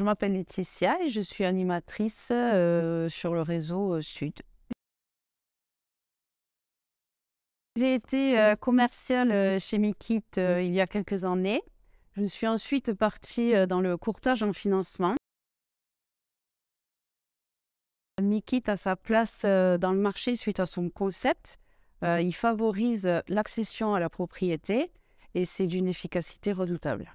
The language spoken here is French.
Je m'appelle Laetitia et je suis animatrice mmh. euh, sur le réseau euh, Sud. J'ai été euh, mmh. commerciale chez Mikit mmh. il y a quelques années. Je suis ensuite partie dans le courtage en financement. Mikit a sa place dans le marché suite à son concept. il favorise l'accession à la propriété et c'est d'une efficacité redoutable.